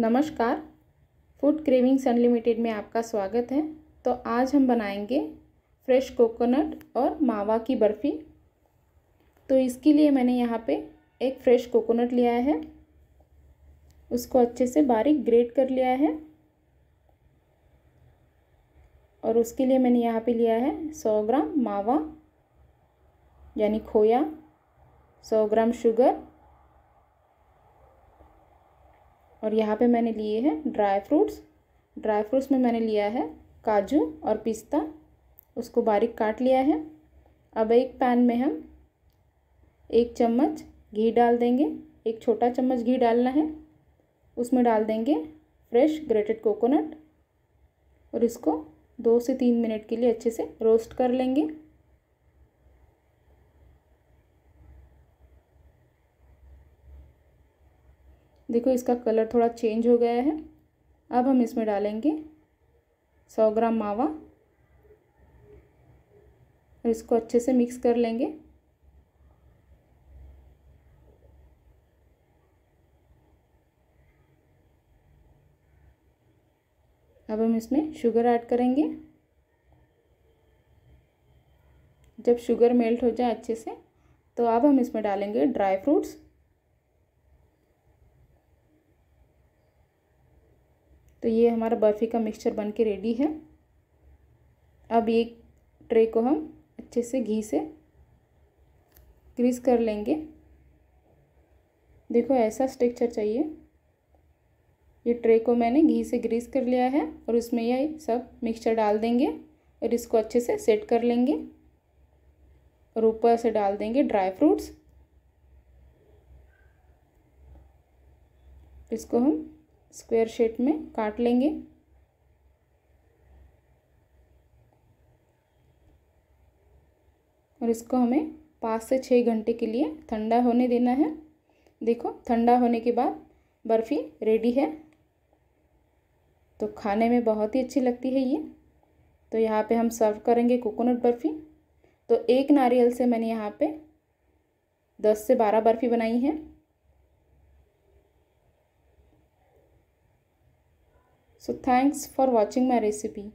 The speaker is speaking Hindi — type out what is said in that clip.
नमस्कार फूड क्रेविंग्स अनलिमिटेड में आपका स्वागत है तो आज हम बनाएंगे फ्रेश कोकोनट और मावा की बर्फ़ी तो इसके लिए मैंने यहाँ पे एक फ्रेश कोकोनट लिया है उसको अच्छे से बारीक ग्रेट कर लिया है और उसके लिए मैंने यहाँ पे लिया है सौ ग्राम मावा यानी खोया सौ ग्राम शुगर और यहाँ पे मैंने लिए हैं ड्राई फ्रूट्स ड्राई फ्रूट्स में मैंने लिया है काजू और पिस्ता उसको बारीक काट लिया है अब एक पैन में हम एक चम्मच घी डाल देंगे एक छोटा चम्मच घी डालना है उसमें डाल देंगे फ्रेश ग्रेटेड कोकोनट और इसको दो से तीन मिनट के लिए अच्छे से रोस्ट कर लेंगे देखो इसका कलर थोड़ा चेंज हो गया है अब हम इसमें डालेंगे सौ ग्राम मावा और इसको अच्छे से मिक्स कर लेंगे अब हम इसमें शुगर ऐड करेंगे जब शुगर मेल्ट हो जाए अच्छे से तो अब हम इसमें डालेंगे ड्राई फ्रूट्स तो ये हमारा बर्फ़ी का मिक्सचर बन के रेडी है अब ये ट्रे को हम अच्छे से घी से ग्रीस कर लेंगे देखो ऐसा स्ट्रक्चर चाहिए ये ट्रे को मैंने घी से ग्रीस कर लिया है और उसमें यह सब मिक्सचर डाल देंगे और इसको अच्छे से सेट कर लेंगे और ऊपर से डाल देंगे ड्राई फ्रूट्स इसको हम स्क्वायर शेप में काट लेंगे और इसको हमें पाँच से छः घंटे के लिए ठंडा होने देना है देखो ठंडा होने के बाद बर्फ़ी रेडी है तो खाने में बहुत ही अच्छी लगती है ये तो यहाँ पे हम सर्व करेंगे कोकोनट बर्फ़ी तो एक नारियल से मैंने यहाँ पे दस से बारह बर्फ़ी बनाई है So thanks for watching my recipe.